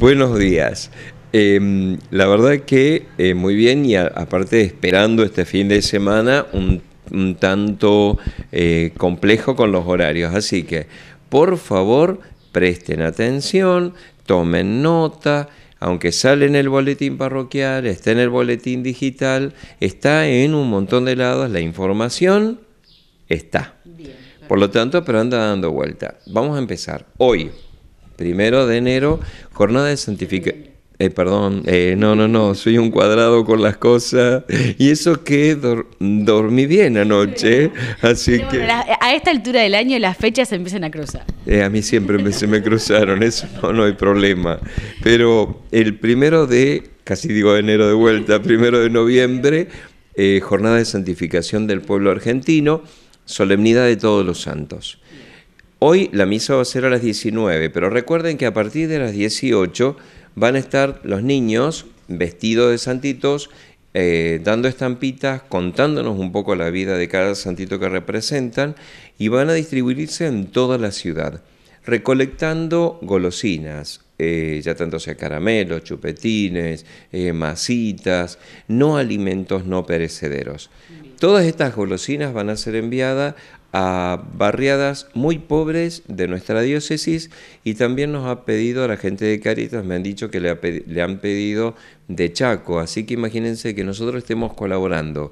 Buenos días. Em, la verdad que eh, muy bien y aparte esperando este fin de semana un, tanto eh, complejo con los horarios. Así que, por favor, presten atención, tomen nota. Aunque sale en el boletín parroquial, está en el boletín digital, está en un montón de lados, la información está. por lo tanto, pero anda dando vuelta. Vamos a empezar. Hoy, primero de enero, jornada de santificación. Eh, perdón, eh, no, no, no, soy un cuadrado con las cosas. Y eso que dormí bien anoche, así que... a esta altura del año las fechas se empiezan a cruzar. Eh, a mí siempre se me cruzaron, eso no, no hay problema. Pero el primero de, casi digo enero de vuelta, primero de noviembre, jornada de santificación del pueblo argentino, solemnidad de todos los santos. Hoy la misa va a ser a las 19, pero recuerden que a partir de las 18 van a estar los niños vestidos de santitos, eh, dando estampitas, contándonos un poco la vida de cada santito que representan y van a distribuirse en toda la ciudad, recolectando golosinas, eh, ya tanto sea caramelos, chupetines, eh, masitas, no alimentos no perecederos. Todas estas golosinas van a ser enviadas a barriadas muy pobres de nuestra diócesis y también nos ha pedido a la gente de Caritas, me han dicho que le, han pedido de Chaco, así que imagínense que nosotros estemos colaborando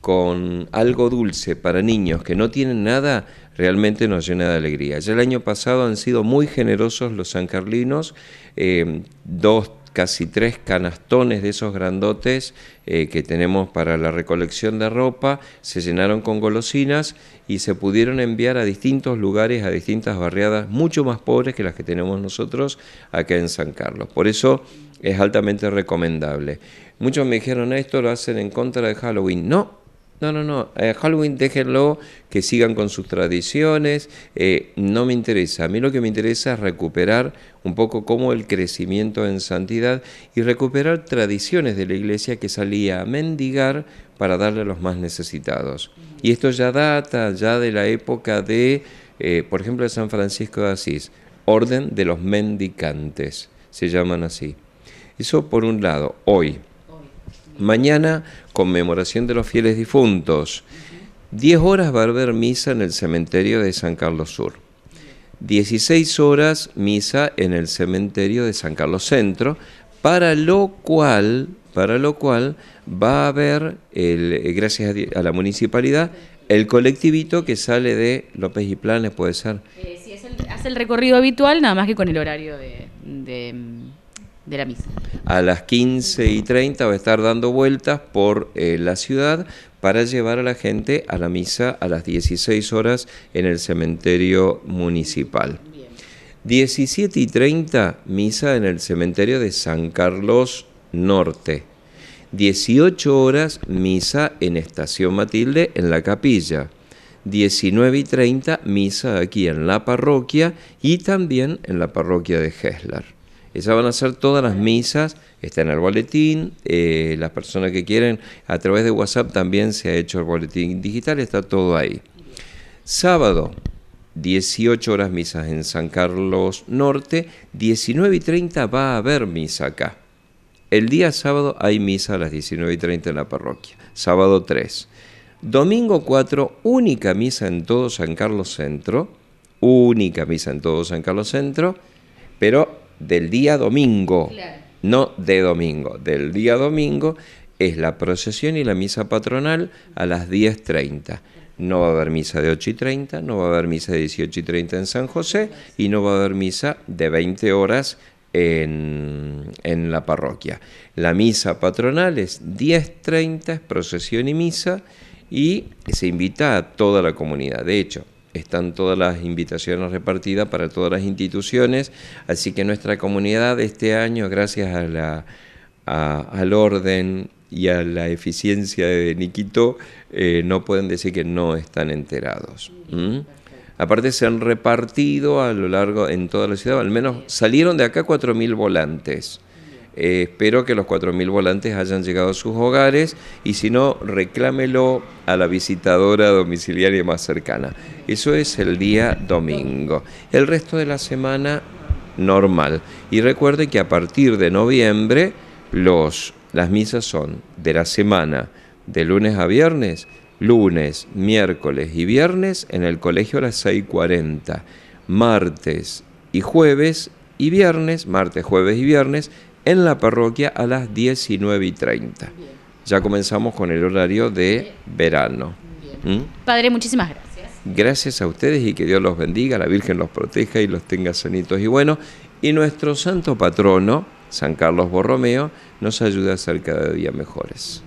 con algo dulce para niños que no tienen nada, realmente nos llena de alegría. Ya el año pasado han sido muy generosos los sancarlinos, eh, dos, casi tres canastones de esos grandotes eh, que tenemos para la recolección de ropa, se llenaron con golosinas y se pudieron enviar a distintos lugares, a distintas barriadas mucho más pobres que las que tenemos nosotros acá en San Carlos. Por eso es altamente recomendable. Muchos me dijeron esto lo hacen en contra de Halloween. No, no, no, no. Eh, Halloween déjenlo, que sigan con sus tradiciones. Eh, no me interesa. A mí lo que me interesa es recuperar un poco como el crecimiento en santidad y recuperar tradiciones de la iglesia que salía a mendigar para darle a los más necesitados. Y esto ya data ya de la época de, eh, por ejemplo, de San Francisco de Asís, Orden de los Mendicantes, se llaman así. Eso por un lado, hoy. Mañana conmemoración de los fieles difuntos. 10 horas va a haber misa en el cementerio de San Carlos Sur. 16 horas misa en el cementerio de San Carlos Centro, para lo cual, para lo cual va a haber, el, eh, gracias a la municipalidad, el colectivito que sale de López y Planes, puede ser. Eh, sí, hace el recorrido habitual, nada más que con el horario de a las 15 y 30 va a estar dando vueltas por eh, la ciudad para llevar a la gente a la misa a las 16 horas en el cementerio municipal. Bien. 17 y 30, misa en el cementerio de San Carlos Norte. 18 horas, misa en Estación Matilde en la capilla. 19 y 30, misa aquí en la parroquia y también en la parroquia de Heslar. Ya van a ser todas las misas, está en el boletín, eh, las personas que quieren a través de WhatsApp también se ha hecho el boletín digital, está todo ahí. Sábado, 18 horas misas en San Carlos Norte, 19 y 30 va a haber misa acá. El día sábado hay misa a las 19 y 30 en la parroquia, sábado 3. Domingo 4, única misa en todo San Carlos Centro, única misa en todo San Carlos Centro, pero del día domingo, no de domingo, del día domingo es la procesión y la misa patronal a las 10.30. No va a haber misa de 8.30, no va a haber misa de 18.30 en San José y no va a haber misa de 20 horas en, en la parroquia. La misa patronal es 10.30, es procesión y misa y se invita a toda la comunidad. De hecho, están todas las invitaciones repartidas para todas las instituciones, así que nuestra comunidad este año, gracias a al orden y a la eficiencia de Niquito, eh, no pueden decir que no están enterados. Aparte se han repartido a lo largo en toda la ciudad, al menos salieron de acá 4.000 volantes. Eh, espero que los 4.000 volantes hayan llegado a sus hogares y si no, reclámelo a la visitadora domiciliaria más cercana. Eso es el día domingo. El resto de la semana, normal. Y recuerde que a partir de noviembre, los, las misas son de la semana, de lunes a viernes, lunes, miércoles y viernes en el colegio a las 6.40, martes y jueves y viernes, martes, jueves y viernes en la parroquia a las 19 y 30. Ya comenzamos con el horario de verano. ¿Mm? Padre, muchísimas gracias. Gracias a ustedes y que Dios los bendiga, la Virgen los proteja y los tenga sanitos y buenos. Y nuestro santo patrono, San Carlos Borromeo, nos ayuda a ser cada día mejores.